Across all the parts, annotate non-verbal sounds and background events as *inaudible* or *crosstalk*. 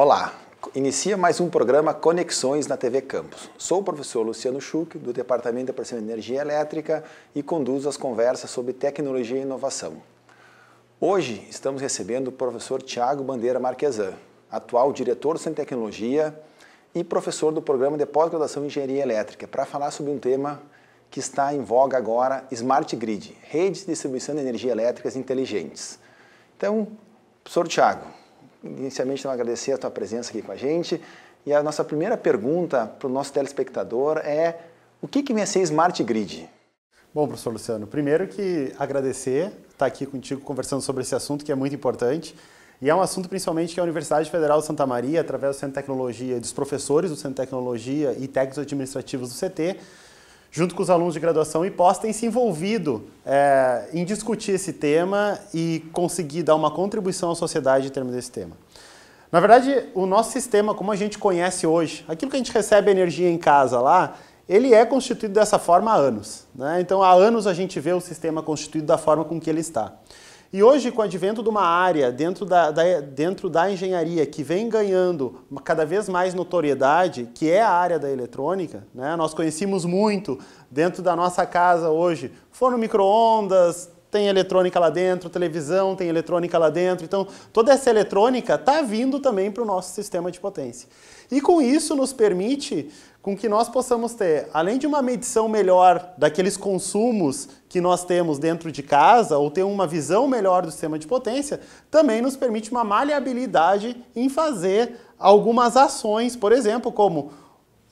Olá, inicia mais um programa Conexões na TV Campos. Sou o professor Luciano Schuch, do Departamento de Aparecimento de Energia Elétrica e conduzo as conversas sobre tecnologia e inovação. Hoje estamos recebendo o professor Tiago Bandeira Marquesan, atual diretor do Centro de Tecnologia e professor do Programa de Pós-Graduação em Engenharia Elétrica, para falar sobre um tema que está em voga agora, Smart Grid, redes de distribuição de energia elétricas inteligentes. Então, professor Tiago, inicialmente quero então, agradecer a tua presença aqui com a gente. E a nossa primeira pergunta para o nosso telespectador é: o que, que vem a ser Smart Grid? Bom, professor Luciano, primeiro que agradecer estar aqui contigo conversando sobre esse assunto que é muito importante. E é um assunto principalmente que a Universidade Federal de Santa Maria, através do Centro de Tecnologia, dos professores do Centro de Tecnologia e técnicos administrativos do CT, junto com os alunos de graduação e pós, tem se envolvido é, em discutir esse tema e conseguir dar uma contribuição à sociedade em termos desse tema. Na verdade, o nosso sistema, como a gente conhece hoje, aquilo que a gente recebe energia em casa lá, ele é constituído dessa forma há anos. Né? Então, há anos a gente vê o sistema constituído da forma com que ele está. E hoje, com o advento de uma área dentro da, da, dentro da engenharia que vem ganhando cada vez mais notoriedade, que é a área da eletrônica, né? nós conhecemos muito dentro da nossa casa hoje forno micro-ondas, tem eletrônica lá dentro, televisão tem eletrônica lá dentro. Então, toda essa eletrônica está vindo também para o nosso sistema de potência. E com isso nos permite com que nós possamos ter, além de uma medição melhor daqueles consumos que nós temos dentro de casa, ou ter uma visão melhor do sistema de potência, também nos permite uma maleabilidade em fazer algumas ações, por exemplo, como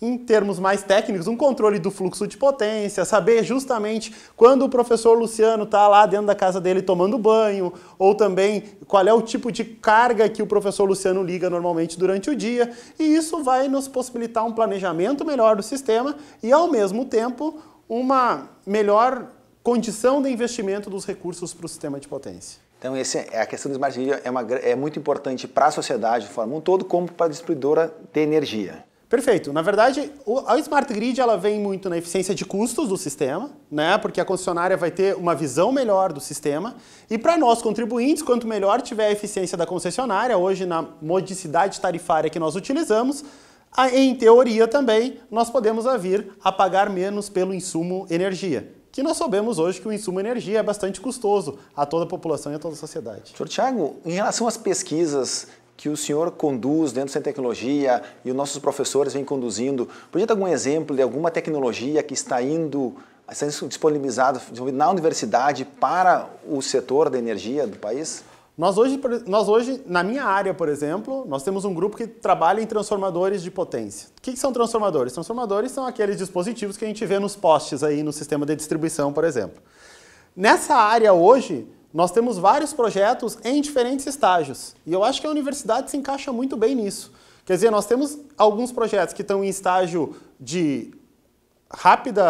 em termos mais técnicos, um controle do fluxo de potência, saber justamente quando o professor Luciano está lá dentro da casa dele tomando banho, ou também qual é o tipo de carga que o professor Luciano liga normalmente durante o dia. E isso vai nos possibilitar um planejamento melhor do sistema e, ao mesmo tempo, uma melhor condição de investimento dos recursos para o sistema de potência. Então, esse, é, a questão do Smart Grid é, uma, é muito importante para a sociedade de forma um todo, como para a distribuidora de energia. Perfeito. Na verdade, a Smart Grid ela vem muito na eficiência de custos do sistema, né? porque a concessionária vai ter uma visão melhor do sistema. E para nós, contribuintes, quanto melhor tiver a eficiência da concessionária, hoje na modicidade tarifária que nós utilizamos, em teoria também, nós podemos vir a pagar menos pelo insumo energia que nós sabemos hoje que o insumo energia é bastante custoso a toda a população e a toda a sociedade. Sr. Tiago, em relação às pesquisas que o senhor conduz dentro da Tecnologia e os nossos professores vêm conduzindo. Podia dar algum exemplo de alguma tecnologia que está indo, sendo disponibilizada na universidade para o setor da energia do país? Nós hoje, nós hoje, na minha área, por exemplo, nós temos um grupo que trabalha em transformadores de potência. O que são transformadores? Transformadores são aqueles dispositivos que a gente vê nos postes aí no sistema de distribuição, por exemplo. Nessa área hoje, nós temos vários projetos em diferentes estágios. E eu acho que a universidade se encaixa muito bem nisso. Quer dizer, nós temos alguns projetos que estão em estágio de rápida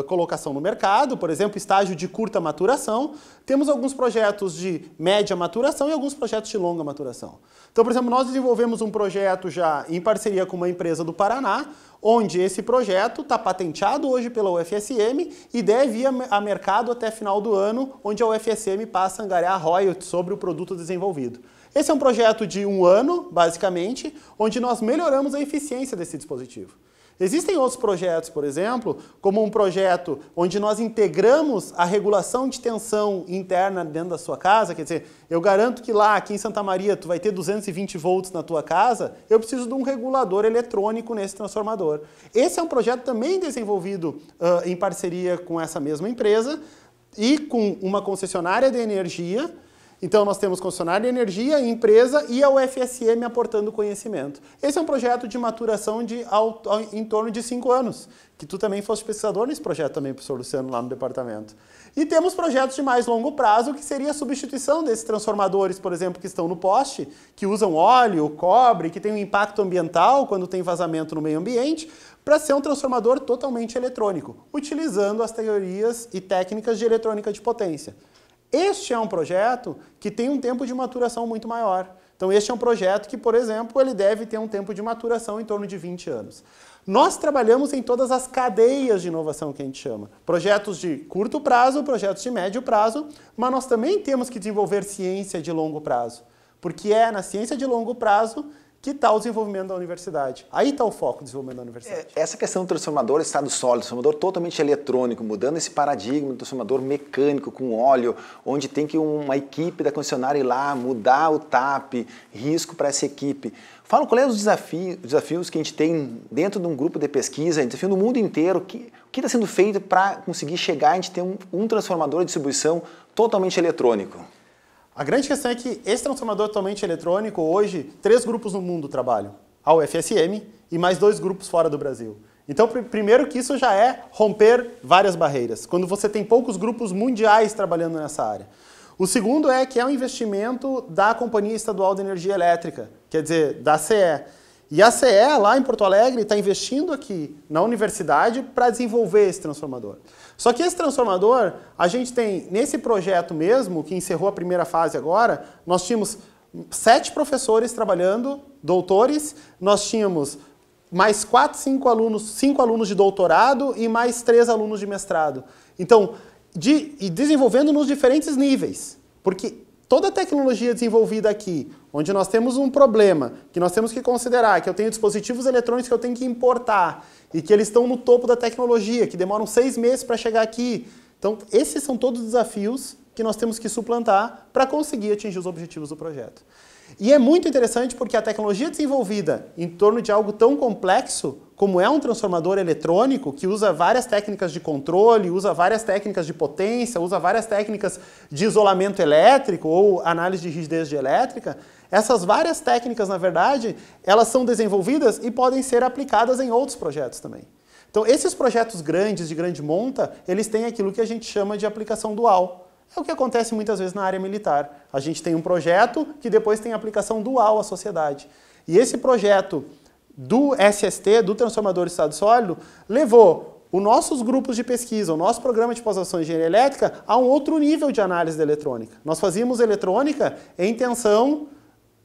uh, colocação no mercado, por exemplo, estágio de curta maturação, temos alguns projetos de média maturação e alguns projetos de longa maturação. Então, por exemplo, nós desenvolvemos um projeto já em parceria com uma empresa do Paraná, onde esse projeto está patenteado hoje pela UFSM e deve ir a mercado até final do ano, onde a UFSM passa a angariar royalties sobre o produto desenvolvido. Esse é um projeto de um ano, basicamente, onde nós melhoramos a eficiência desse dispositivo. Existem outros projetos, por exemplo, como um projeto onde nós integramos a regulação de tensão interna dentro da sua casa, quer dizer, eu garanto que lá, aqui em Santa Maria, tu vai ter 220 volts na tua casa, eu preciso de um regulador eletrônico nesse transformador. Esse é um projeto também desenvolvido uh, em parceria com essa mesma empresa e com uma concessionária de energia, então nós temos concessionária de energia, empresa e a UFSM aportando conhecimento. Esse é um projeto de maturação de em torno de cinco anos, que tu também foste pesquisador nesse projeto também, professor Luciano, lá no departamento. E temos projetos de mais longo prazo, que seria a substituição desses transformadores, por exemplo, que estão no poste, que usam óleo, cobre, que tem um impacto ambiental quando tem vazamento no meio ambiente, para ser um transformador totalmente eletrônico, utilizando as teorias e técnicas de eletrônica de potência. Este é um projeto que tem um tempo de maturação muito maior. Então, este é um projeto que, por exemplo, ele deve ter um tempo de maturação em torno de 20 anos. Nós trabalhamos em todas as cadeias de inovação que a gente chama. Projetos de curto prazo, projetos de médio prazo, mas nós também temos que desenvolver ciência de longo prazo. Porque é na ciência de longo prazo que está o desenvolvimento da universidade. Aí está o foco do desenvolvimento da universidade. É, essa questão do transformador estado sólido, transformador totalmente eletrônico, mudando esse paradigma do transformador mecânico com óleo, onde tem que uma equipe da concessionária ir lá, mudar o TAP, risco para essa equipe. Fala qual é os desafios, desafios que a gente tem dentro de um grupo de pesquisa, desafio no mundo inteiro, que, o que está sendo feito para conseguir chegar a gente ter um, um transformador de distribuição totalmente eletrônico? A grande questão é que esse transformador totalmente eletrônico, hoje, três grupos no mundo trabalham. A UFSM e mais dois grupos fora do Brasil. Então, pr primeiro que isso já é romper várias barreiras, quando você tem poucos grupos mundiais trabalhando nessa área. O segundo é que é um investimento da Companhia Estadual de Energia Elétrica, quer dizer, da CE. E a CE, lá em Porto Alegre, está investindo aqui na universidade para desenvolver esse transformador. Só que esse transformador, a gente tem, nesse projeto mesmo, que encerrou a primeira fase agora, nós tínhamos sete professores trabalhando, doutores, nós tínhamos mais quatro, cinco alunos, cinco alunos de doutorado e mais três alunos de mestrado. Então, de, e desenvolvendo nos diferentes níveis, porque toda a tecnologia desenvolvida aqui, onde nós temos um problema que nós temos que considerar, que eu tenho dispositivos eletrônicos que eu tenho que importar e que eles estão no topo da tecnologia, que demoram seis meses para chegar aqui. Então, esses são todos os desafios que nós temos que suplantar para conseguir atingir os objetivos do projeto. E é muito interessante porque a tecnologia desenvolvida em torno de algo tão complexo como é um transformador eletrônico, que usa várias técnicas de controle, usa várias técnicas de potência, usa várias técnicas de isolamento elétrico ou análise de rigidez de elétrica, essas várias técnicas, na verdade, elas são desenvolvidas e podem ser aplicadas em outros projetos também. Então, esses projetos grandes, de grande monta, eles têm aquilo que a gente chama de aplicação dual é o que acontece muitas vezes na área militar. A gente tem um projeto que depois tem aplicação dual à sociedade. E esse projeto do SST, do Transformador de Estado Sólido, levou os nossos grupos de pesquisa, o nosso programa de pós-graduação em engenharia elétrica, a um outro nível de análise da eletrônica. Nós fazíamos eletrônica em tensão,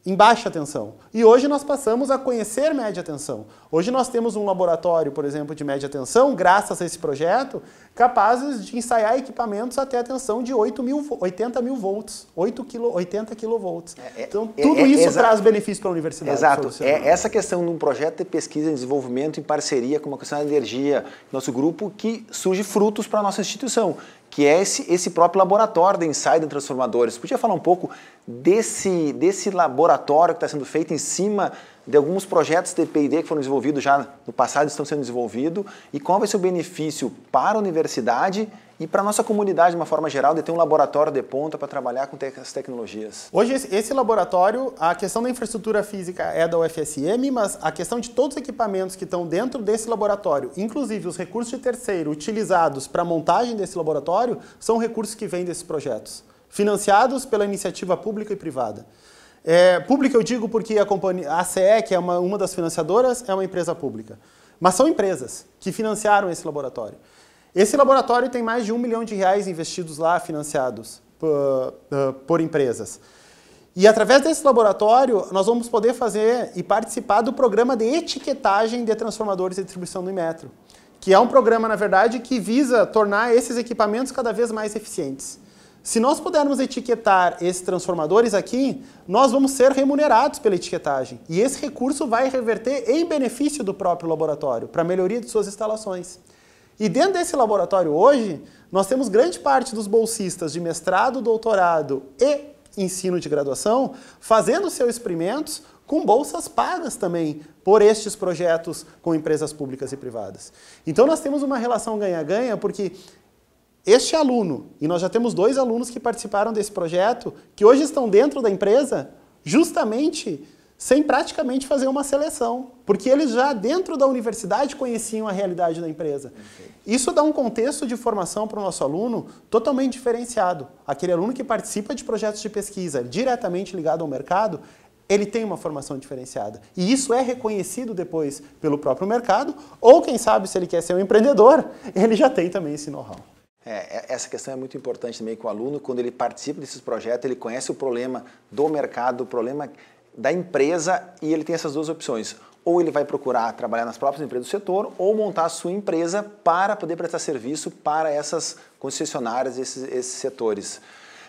em baixa tensão. E hoje nós passamos a conhecer média tensão. Hoje nós temos um laboratório, por exemplo, de média tensão, graças a esse projeto, capazes de ensaiar equipamentos até a tensão de 8 mil, 80 mil volts, 8 kilo, 80 kilovolts. então, é, tudo é, é, isso traz benefícios para a universidade. Exato. É essa questão de um projeto de pesquisa e desenvolvimento em parceria com uma questão de energia, nosso grupo, que surge frutos para a nossa instituição que é esse, esse próprio laboratório da Insider Transformadores. Podia falar um pouco desse, desse laboratório que está sendo feito em cima de alguns projetos de P&D que foram desenvolvidos já no passado, estão sendo desenvolvidos, e qual vai ser o benefício para a universidade e para a nossa comunidade de uma forma geral, de ter um laboratório de ponta para trabalhar com essas tecnologias. Hoje, esse laboratório, a questão da infraestrutura física é da UFSM, mas a questão de todos os equipamentos que estão dentro desse laboratório, inclusive os recursos de terceiro utilizados para a montagem desse laboratório, são recursos que vêm desses projetos, financiados pela iniciativa pública e privada. É, pública eu digo porque a, companhia, a CE, que é uma, uma das financiadoras, é uma empresa pública. Mas são empresas que financiaram esse laboratório. Esse laboratório tem mais de um milhão de reais investidos lá, financiados por, por empresas. E através desse laboratório, nós vamos poder fazer e participar do programa de etiquetagem de transformadores de distribuição do metro, que é um programa, na verdade, que visa tornar esses equipamentos cada vez mais eficientes. Se nós pudermos etiquetar esses transformadores aqui, nós vamos ser remunerados pela etiquetagem. E esse recurso vai reverter em benefício do próprio laboratório, para a melhoria de suas instalações. E dentro desse laboratório hoje, nós temos grande parte dos bolsistas de mestrado, doutorado e ensino de graduação fazendo seus experimentos com bolsas pagas também por estes projetos com empresas públicas e privadas. Então nós temos uma relação ganha-ganha porque este aluno, e nós já temos dois alunos que participaram desse projeto, que hoje estão dentro da empresa, justamente sem praticamente fazer uma seleção, porque eles já dentro da universidade conheciam a realidade da empresa. Isso dá um contexto de formação para o nosso aluno totalmente diferenciado. Aquele aluno que participa de projetos de pesquisa diretamente ligado ao mercado, ele tem uma formação diferenciada. E isso é reconhecido depois pelo próprio mercado, ou quem sabe, se ele quer ser um empreendedor, ele já tem também esse know-how. É, é essa questão é muito importante também com o aluno, quando ele participa desses projetos, ele conhece o problema do mercado, o problema da empresa e ele tem essas duas opções. Ou ele vai procurar trabalhar nas próprias empresas do setor ou montar a sua empresa para poder prestar serviço para essas concessionárias, esses, esses setores.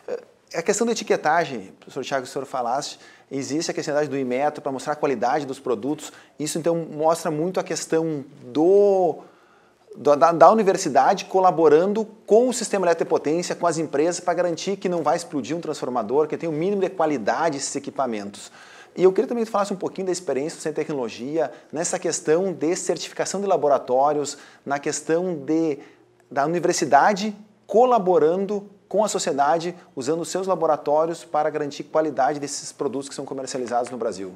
É, é a questão da etiquetagem, professor Thiago o senhor falasse, existe a questão do Inmetro para mostrar a qualidade dos produtos. Isso, então, mostra muito a questão do da, da, universidade colaborando com o sistema de potência, com as empresas, para garantir que não vai explodir um transformador, que tem o um mínimo de qualidade esses equipamentos. E eu queria também que tu falasse um pouquinho da experiência do Centro de Tecnologia nessa questão de certificação de laboratórios, na questão de, da universidade colaborando com a sociedade, usando seus laboratórios para garantir qualidade desses produtos que são comercializados no Brasil.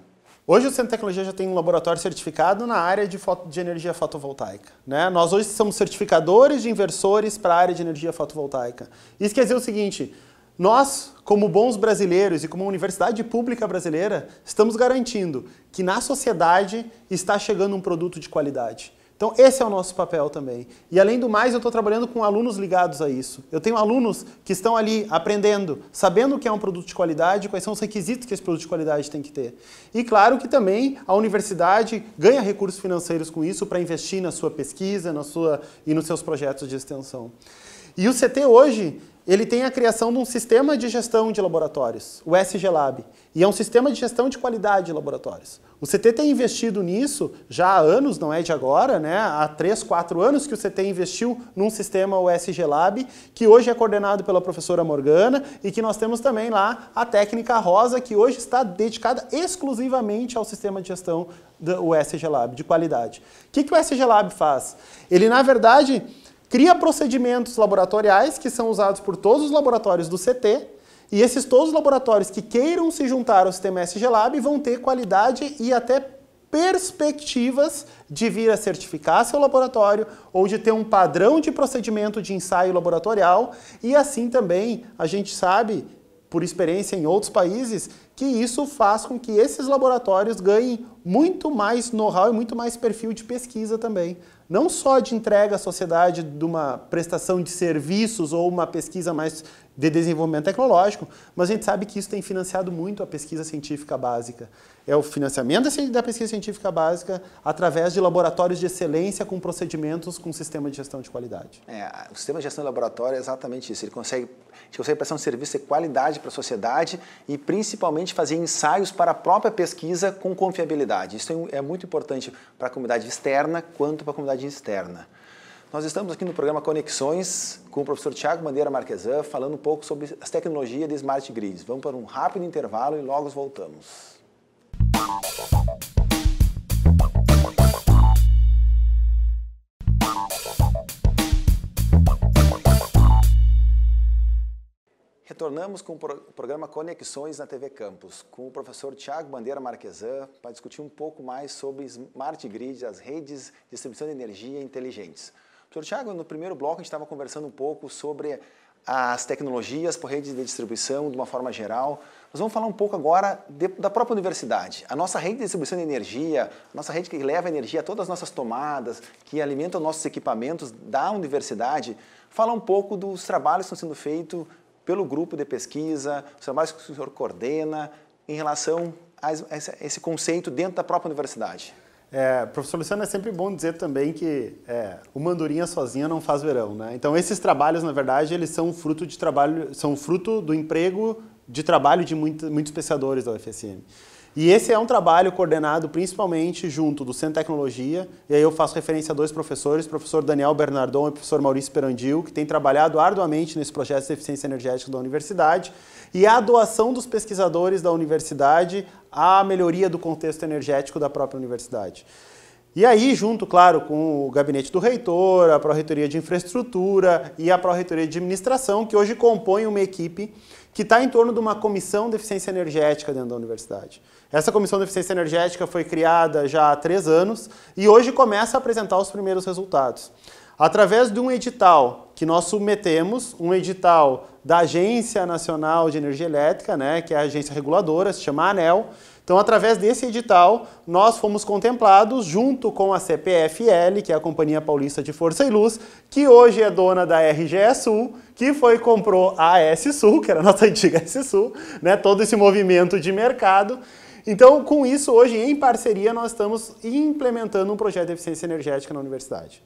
Hoje o Centro de Tecnologia já tem um laboratório certificado na área de, foto, de energia fotovoltaica. Né? Nós hoje somos certificadores de inversores para a área de energia fotovoltaica. Isso quer dizer o seguinte, nós, como bons brasileiros e como universidade pública brasileira, estamos garantindo que na sociedade está chegando um produto de qualidade. Então, esse é o nosso papel também. E além do mais, eu estou trabalhando com alunos ligados a isso. Eu tenho alunos que estão ali aprendendo, sabendo o que é um produto de qualidade, quais são os requisitos que esse produto de qualidade tem que ter. E claro que também a universidade ganha recursos financeiros com isso para investir na sua pesquisa na sua, e nos seus projetos de extensão. E o CT hoje, ele tem a criação de um sistema de gestão de laboratórios, o SG Lab. E é um sistema de gestão de qualidade de laboratórios. O CT tem investido nisso já há anos, não é de agora, né? há 3, 4 anos que o CT investiu num sistema USG Lab, que hoje é coordenado pela professora Morgana e que nós temos também lá a técnica Rosa, que hoje está dedicada exclusivamente ao sistema de gestão do USG Lab, de qualidade. O que, que o USG Lab faz? Ele, na verdade, cria procedimentos laboratoriais que são usados por todos os laboratórios do CT, e esses todos os laboratórios que queiram se juntar ao sistema SG Lab vão ter qualidade e até perspectivas de vir a certificar seu laboratório ou de ter um padrão de procedimento de ensaio laboratorial e assim também a gente sabe por experiência em outros países que isso faz com que esses laboratórios ganhem muito mais know-how e muito mais perfil de pesquisa também não só de entrega à sociedade de uma prestação de serviços ou uma pesquisa mais de desenvolvimento tecnológico, mas a gente sabe que isso tem financiado muito a pesquisa científica básica é o financiamento da pesquisa científica básica através de laboratórios de excelência com procedimentos com sistema de gestão de qualidade. É, o sistema de gestão de laboratório é exatamente isso. Ele consegue, ele consegue prestar um serviço de qualidade para a sociedade e principalmente fazer ensaios para a própria pesquisa com confiabilidade. Isso é, é muito importante para a comunidade externa quanto para a comunidade externa. Nós estamos aqui no programa Conexões com o professor Tiago Bandeira Marquesan falando um pouco sobre as tecnologias de Smart Grids. Vamos para um rápido intervalo e logo voltamos. Retornamos com o programa Conexões na TV Campus, com o professor Tiago Bandeira Marquesan, para discutir um pouco mais sobre Smart Grid, as redes de distribuição de energia inteligentes. Professor Tiago, no primeiro bloco a gente estava conversando um pouco sobre as tecnologias por redes de distribuição de uma forma geral. Nós vamos falar um pouco agora de, da própria universidade. A nossa rede de distribuição de energia, a nossa rede que leva energia a todas as nossas tomadas, que alimenta nossos equipamentos da universidade. Fala um pouco dos trabalhos que estão sendo feitos pelo grupo de pesquisa, os trabalhos que o senhor coordena, em relação a esse conceito dentro da própria universidade? É, professor Luciano, é sempre bom dizer também que é, o mandurinha sozinha não faz verão, né? Então esses trabalhos, na verdade, eles são fruto de trabalho, são fruto do emprego de trabalho de muito, muitos pesquisadores da UFSM. E esse é um trabalho coordenado principalmente junto do Centro de Tecnologia, e aí eu faço referência a dois professores, o professor Daniel Bernardon e o professor Maurício Perandil, que têm trabalhado arduamente nesse projeto de eficiência energética da universidade, e a doação dos pesquisadores da universidade à melhoria do contexto energético da própria universidade. E aí, junto, claro, com o gabinete do reitor, a Pró-Reitoria de Infraestrutura e a Pró-Reitoria de Administração, que hoje compõem uma equipe que está em torno de uma comissão de eficiência energética dentro da universidade. Essa comissão de eficiência energética foi criada já há três anos e hoje começa a apresentar os primeiros resultados. Através de um edital que nós submetemos, um edital da Agência Nacional de Energia Elétrica, né, que é a agência reguladora, se chama ANEL, então, através desse edital, nós fomos contemplados junto com a CPFL, que é a Companhia Paulista de Força e Luz, que hoje é dona da RGE Sul, que foi comprou a S Sul, que era a nossa *laughs* antiga S Sul, né? Todo esse movimento de mercado. Então, com isso, hoje, em parceria, nós estamos implementando um projeto de eficiência energética na universidade.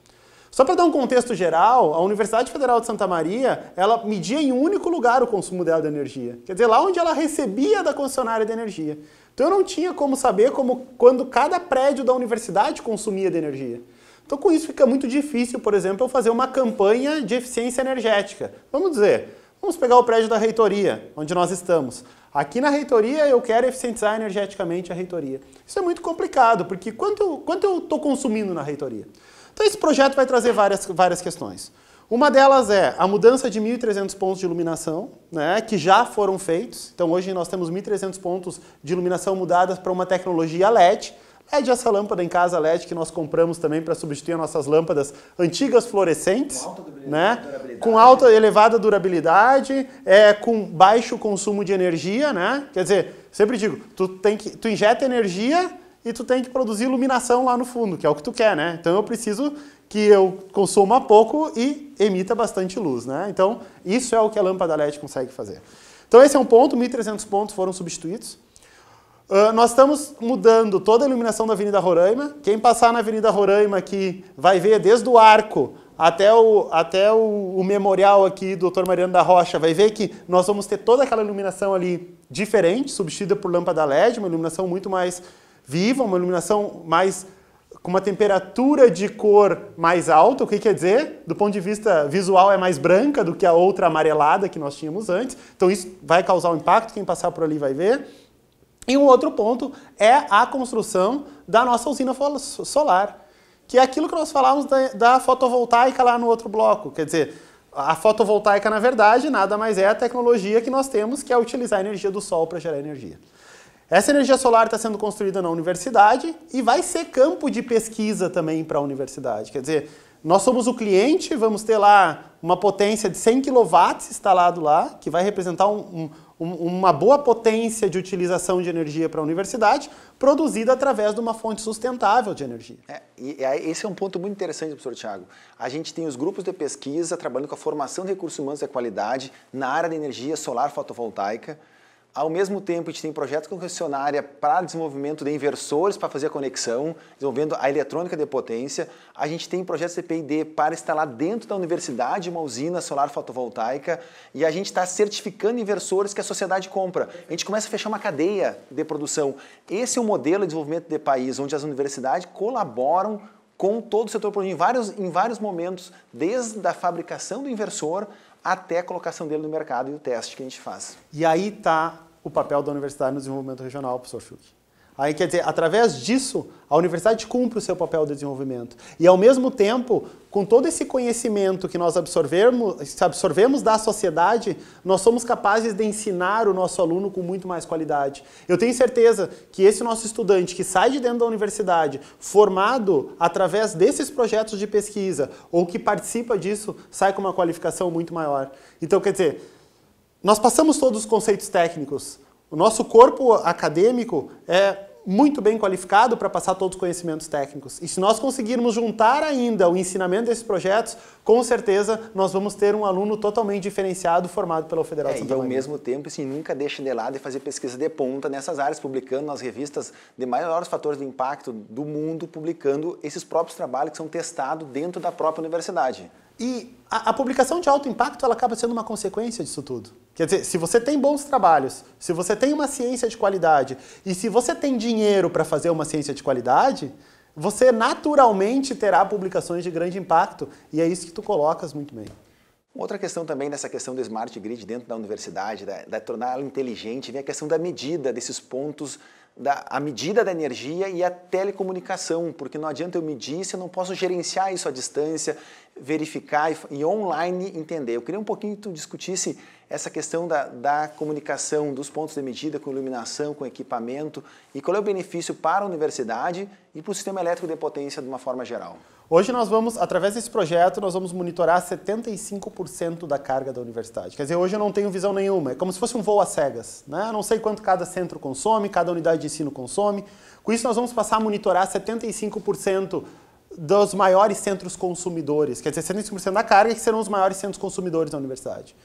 Só para dar um contexto geral, a Universidade Federal de Santa Maria, ela media em um único lugar o consumo dela de energia. Quer dizer, lá onde ela recebia da concessionária de energia. Então eu não tinha como saber como quando cada prédio da universidade consumia de energia. Então com isso fica muito difícil, por exemplo, eu fazer uma campanha de eficiência energética. Vamos dizer, vamos pegar o prédio da reitoria, onde nós estamos. Aqui na reitoria eu quero eficientizar energeticamente a reitoria. Isso é muito complicado, porque quanto eu estou consumindo na reitoria? Então esse projeto vai trazer várias, várias questões. Uma delas é a mudança de 1.300 pontos de iluminação, né, que já foram feitos. Então hoje nós temos 1.300 pontos de iluminação mudadas para uma tecnologia LED, é de essa lâmpada em casa LED que nós compramos também para substituir nossas lâmpadas antigas fluorescentes, com alta, né? com alta elevada durabilidade, é, com baixo consumo de energia, né? Quer dizer, sempre digo, tu tem que tu injeta energia e tu tem que produzir iluminação lá no fundo, que é o que tu quer, né? Então eu preciso que eu consuma pouco e emita bastante luz. Né? Então, isso é o que a lâmpada LED consegue fazer. Então, esse é um ponto, 1.300 pontos foram substituídos. Uh, nós estamos mudando toda a iluminação da Avenida Roraima. Quem passar na Avenida Roraima aqui vai ver desde o arco até o, até o, o memorial aqui do Dr. Mariano da Rocha, vai ver que nós vamos ter toda aquela iluminação ali diferente, substituída por lâmpada LED, uma iluminação muito mais viva, uma iluminação mais com uma temperatura de cor mais alta, o que quer dizer? Do ponto de vista visual é mais branca do que a outra amarelada que nós tínhamos antes. Então isso vai causar um impacto, quem passar por ali vai ver. E um outro ponto é a construção da nossa usina solar, que é aquilo que nós falávamos da, da fotovoltaica lá no outro bloco. Quer dizer, a fotovoltaica, na verdade, nada mais é a tecnologia que nós temos, que é utilizar a energia do sol para gerar energia. Essa energia solar está sendo construída na universidade e vai ser campo de pesquisa também para a universidade. Quer dizer, nós somos o cliente, vamos ter lá uma potência de 100 kW instalado lá, que vai representar um, um, uma boa potência de utilização de energia para a universidade, produzida através de uma fonte sustentável de energia. É, e, e esse é um ponto muito interessante, professor Tiago. A gente tem os grupos de pesquisa trabalhando com a formação de recursos humanos de qualidade na área da energia solar fotovoltaica, ao mesmo tempo, a gente tem projetos com concessionária para desenvolvimento de inversores para fazer a conexão, desenvolvendo a eletrônica de potência. A gente tem projetos de P&D para instalar dentro da universidade uma usina solar fotovoltaica e a gente está certificando inversores que a sociedade compra. A gente começa a fechar uma cadeia de produção. Esse é o modelo de desenvolvimento de país, onde as universidades colaboram com todo o setor produtivo em vários, em vários momentos, desde a fabricação do inversor até a colocação dele no mercado e o teste que a gente faz. E aí está o papel da universidade no desenvolvimento regional, professor Schuch. Aí quer dizer, através disso, a universidade cumpre o seu papel de desenvolvimento. E ao mesmo tempo, com todo esse conhecimento que nós absorvemos, absorvemos da sociedade, nós somos capazes de ensinar o nosso aluno com muito mais qualidade. Eu tenho certeza que esse nosso estudante que sai de dentro da universidade, formado através desses projetos de pesquisa, ou que participa disso, sai com uma qualificação muito maior. Então, quer dizer, nós passamos todos os conceitos técnicos. O nosso corpo acadêmico é muito bem qualificado para passar todos os conhecimentos técnicos. E se nós conseguirmos juntar ainda o ensinamento desses projetos, com certeza nós vamos ter um aluno totalmente diferenciado formado pela Federal é, de Santa E ao mesmo tempo, assim, nunca deixe de lado e fazer pesquisa de ponta nessas áreas, publicando nas revistas de maiores fatores de impacto do mundo, publicando esses próprios trabalhos que são testados dentro da própria universidade. E a, a publicação de alto impacto ela acaba sendo uma consequência disso tudo. Quer dizer, se você tem bons trabalhos, se você tem uma ciência de qualidade e se você tem dinheiro para fazer uma ciência de qualidade, você naturalmente terá publicações de grande impacto e é isso que tu colocas muito bem. Outra questão também dessa questão do smart grid dentro da universidade, da, da torná-la inteligente, vem a questão da medida desses pontos, da, a medida da energia e a telecomunicação, porque não adianta eu medir se eu não posso gerenciar isso à distância, verificar e, e online entender. Eu queria um pouquinho que tu discutisse essa questão da, da comunicação, dos pontos de medida, com iluminação, com equipamento, e qual é o benefício para a universidade e para o sistema elétrico de potência de uma forma geral. Hoje nós vamos, através desse projeto, nós vamos monitorar 75% da carga da universidade. Quer dizer, hoje eu não tenho visão nenhuma, é como se fosse um voo a cegas. Né? Eu não sei quanto cada centro consome, cada unidade de ensino consome. Com isso nós vamos passar a monitorar 75% dos maiores centros consumidores. Quer dizer, 75% da carga que serão os maiores centros consumidores da universidade.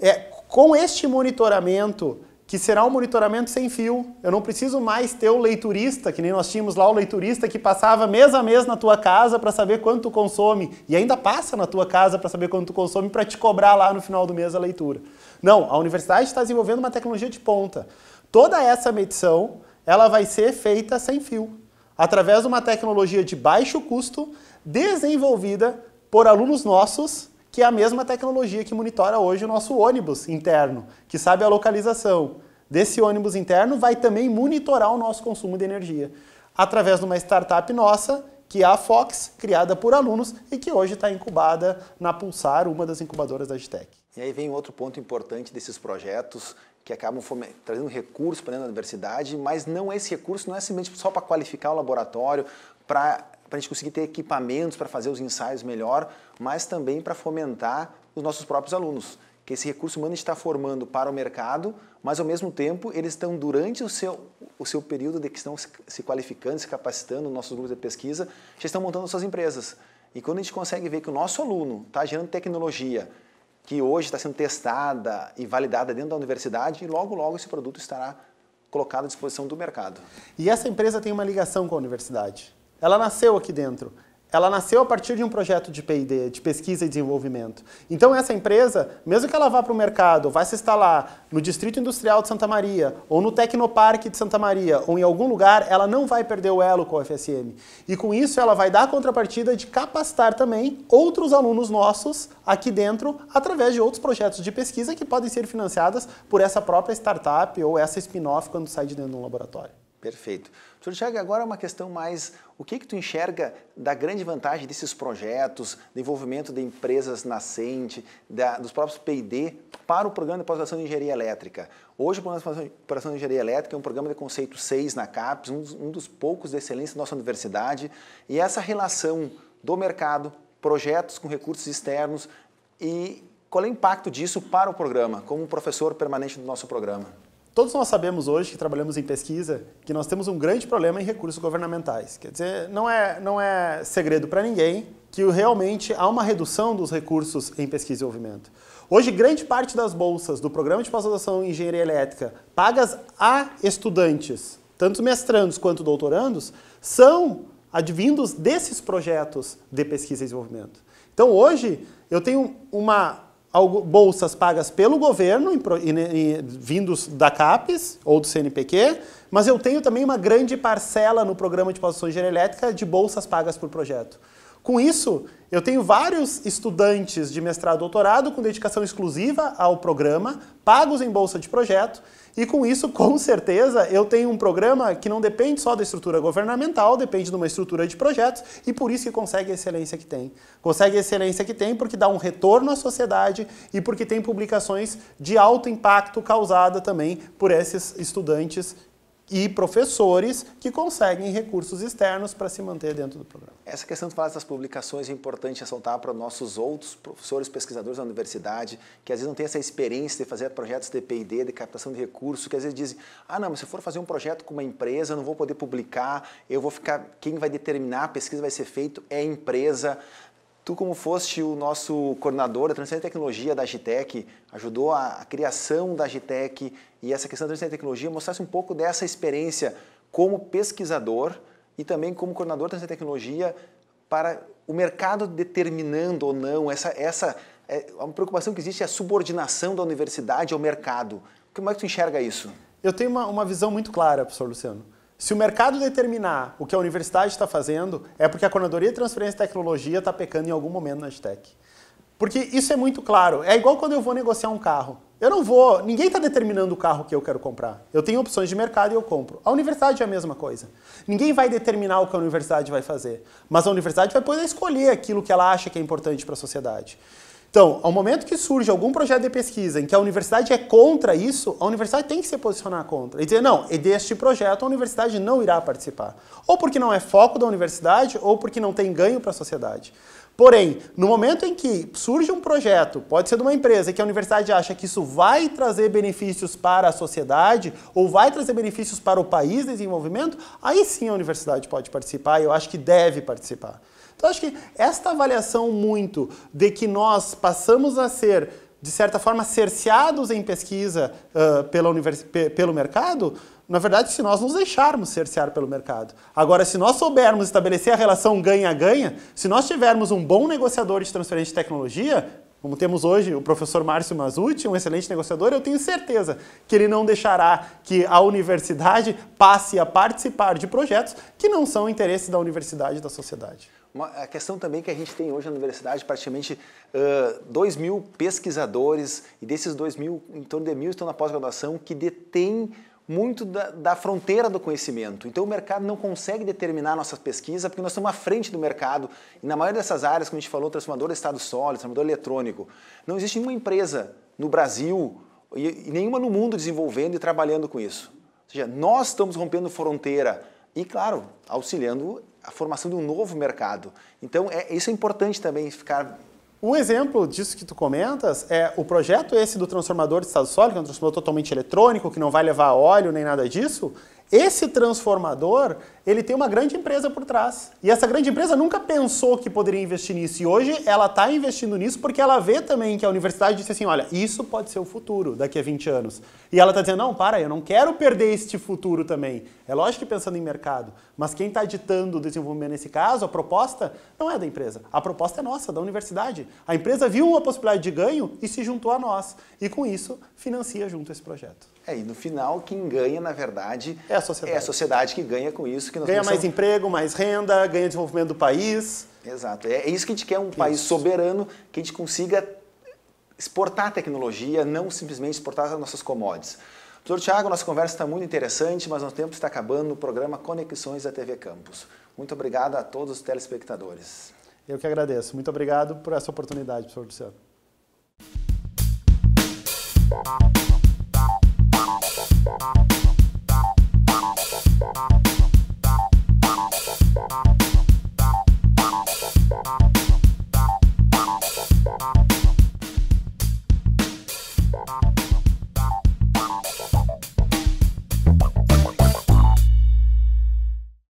É, com este monitoramento, que será um monitoramento sem fio, eu não preciso mais ter o leiturista, que nem nós tínhamos lá o leiturista que passava mês a mês na tua casa para saber quanto consome, e ainda passa na tua casa para saber quanto consome para te cobrar lá no final do mês a leitura. Não, a universidade está desenvolvendo uma tecnologia de ponta. Toda essa medição, ela vai ser feita sem fio através de uma tecnologia de baixo custo desenvolvida por alunos nossos, que é a mesma tecnologia que monitora hoje o nosso ônibus interno, que sabe a localização desse ônibus interno, vai também monitorar o nosso consumo de energia, através de uma startup nossa, que é a Fox, criada por alunos e que hoje está incubada na Pulsar, uma das incubadoras da Agitec. E aí vem outro ponto importante desses projetos, que acabam trazendo recursos para dentro da universidade, mas não esse recurso não é simplesmente só para qualificar o laboratório, para a gente conseguir ter equipamentos para fazer os ensaios melhor, mas também para fomentar os nossos próprios alunos. Que esse recurso humano está formando para o mercado, mas ao mesmo tempo eles estão, durante o seu, o seu período de que estão se qualificando, se capacitando, nossos grupos de pesquisa, já estão montando suas empresas. E quando a gente consegue ver que o nosso aluno está gerando tecnologia, que hoje está sendo testada e validada dentro da universidade e logo, logo esse produto estará colocado à disposição do mercado. E essa empresa tem uma ligação com a universidade. Ela nasceu aqui dentro ela nasceu a partir de um projeto de P&D, de pesquisa e desenvolvimento. Então essa empresa, mesmo que ela vá para o mercado, vá se instalar no Distrito Industrial de Santa Maria, ou no Tecnoparque de Santa Maria, ou em algum lugar, ela não vai perder o elo com a UFSM. E com isso ela vai dar a contrapartida de capacitar também outros alunos nossos aqui dentro, através de outros projetos de pesquisa que podem ser financiadas por essa própria startup ou essa spin-off quando sai de dentro de um laboratório. Perfeito. Tiago, agora é uma questão mais, o que que tu enxerga da grande vantagem desses projetos, do envolvimento de empresas nascente, da, dos próprios P&D para o programa de pós-graduação em engenharia elétrica? Hoje o programa de pós-graduação em engenharia elétrica é um programa de conceito 6 na CAPES, um dos, um dos poucos de excelência da nossa universidade, e essa relação do mercado, projetos com recursos externos e qual é o impacto disso para o programa, como professor permanente do nosso programa? Todos nós sabemos hoje, que trabalhamos em pesquisa, que nós temos um grande problema em recursos governamentais. Quer dizer, não é, não é segredo para ninguém que realmente há uma redução dos recursos em pesquisa e desenvolvimento. Hoje, grande parte das bolsas do programa de pós-graduação em engenharia elétrica, pagas a estudantes, tanto mestrandos quanto doutorandos, são advindos desses projetos de pesquisa e desenvolvimento. Então, hoje, eu tenho uma bolsas pagas pelo governo, vindos da CAPES ou do CNPq, mas eu tenho também uma grande parcela no programa de pós de engenharia elétrica de bolsas pagas por projeto. Com isso, eu tenho vários estudantes de mestrado e doutorado com dedicação exclusiva ao programa, pagos em bolsa de projeto, e com isso, *laughs* com certeza, eu tenho um programa que não depende só da estrutura governamental, depende de uma estrutura de projetos e por isso que consegue a excelência que tem. Consegue a excelência que tem porque dá um retorno à sociedade e porque tem publicações de alto impacto causada também por esses estudantes e professores que conseguem recursos externos para se manter dentro do programa. Essa questão de falar das publicações é importante ressaltar para nossos outros professores, pesquisadores da universidade, que às vezes não têm essa experiência de fazer projetos de P&D, de captação de recursos, que às vezes dizem, ah não, mas se eu for fazer um projeto com uma empresa, eu não vou poder publicar, eu vou ficar, quem vai determinar a pesquisa vai ser feito é a empresa. Tu, como foste o nosso coordenador da transição de Tecnologia da Agitec, ajudou a, a criação da Agitec e essa questão da transição de Tecnologia, mostrasse um pouco dessa experiência como pesquisador e também como coordenador da transição de Tecnologia para o mercado determinando ou não essa, essa é, uma preocupação que existe é a subordinação da universidade ao mercado. Como é que tu enxerga isso? Eu tenho uma, uma visão muito clara, professor Luciano. Se o mercado determinar o que a universidade está fazendo, é porque a coordenadoria de transferência de tecnologia está pecando em algum momento na Agtech. Porque isso é muito claro. É igual quando eu vou negociar um carro. Eu não vou, ninguém está determinando o carro que eu quero comprar. Eu tenho opções de mercado e eu compro. A universidade é a mesma coisa. Ninguém vai determinar o que a universidade vai fazer, mas a universidade vai poder escolher aquilo que ela acha que é importante para a sociedade. Então, ao momento que surge algum projeto de pesquisa em que a universidade é contra isso, a universidade tem que se posicionar contra e dizer, não, e deste projeto a universidade não irá participar. Ou porque não é foco da universidade, ou porque não tem ganho para a sociedade. Porém, no momento em que surge um projeto, pode ser de uma empresa, que a universidade acha que isso vai trazer benefícios para a sociedade ou vai trazer benefícios para o país de desenvolvimento, aí sim a universidade pode participar e eu acho que deve participar. Então acho que esta avaliação muito de que nós passamos a ser de certa forma cerceados em pesquisa uh, pela univers... pelo mercado, na verdade, se nós nos deixarmos cercear pelo mercado. Agora, se nós soubermos estabelecer a relação ganha-ganha, se nós tivermos um bom negociador de transferência de tecnologia, como temos hoje o professor Márcio Mazuti, um excelente negociador, eu tenho certeza que ele não deixará que a universidade passe a participar de projetos que não são interesse da universidade e da sociedade. Uma, a questão também que a gente tem hoje na universidade, praticamente uh, 2 mil pesquisadores, e desses 2 mil, em torno de mil estão na pós-graduação, que detêm muito da, da, fronteira do conhecimento. Então o mercado não consegue determinar nossas pesquisas porque nós estamos à frente do mercado. E na maioria dessas áreas, como a gente falou, transformador de estado sólido, transformador eletrônico, não existe nenhuma empresa no Brasil e, e nenhuma no mundo desenvolvendo e trabalhando com isso. Ou seja, nós estamos rompendo fronteira e, claro, auxiliando a formação de um novo mercado. Então, é, isso é importante também ficar. Um exemplo disso que tu comentas é o projeto esse do transformador de estado sólido, que é um transformador totalmente eletrônico, que não vai levar óleo nem nada disso. Esse transformador, ele tem uma grande empresa por trás. E essa grande empresa nunca pensou que poderia investir nisso. E hoje ela está investindo nisso porque ela vê também que a universidade disse assim, olha, isso pode ser o futuro daqui a 20 anos. E ela está dizendo, não, para, eu não quero perder este futuro também. É lógico que pensando em mercado, mas quem está ditando o desenvolvimento nesse caso, a proposta, não é da empresa. A proposta é nossa, da universidade. A empresa viu uma possibilidade de ganho e se juntou a nós. E com isso, financia junto esse projeto. É, e no final, quem ganha, na verdade... É a sociedade. É a sociedade que ganha com isso. Que nós ganha mais somos... emprego, mais renda, ganha desenvolvimento do país. Exato. É isso que a gente quer, um isso. país soberano que a gente consiga exportar tecnologia, não simplesmente exportar as nossas commodities. Doutor Tiago, nossa conversa está muito interessante, mas nosso tempo está acabando no programa Conexões da TV Campus. Muito obrigado a todos os telespectadores. Eu que agradeço. Muito obrigado por essa oportunidade, professor Luciano. Thank you.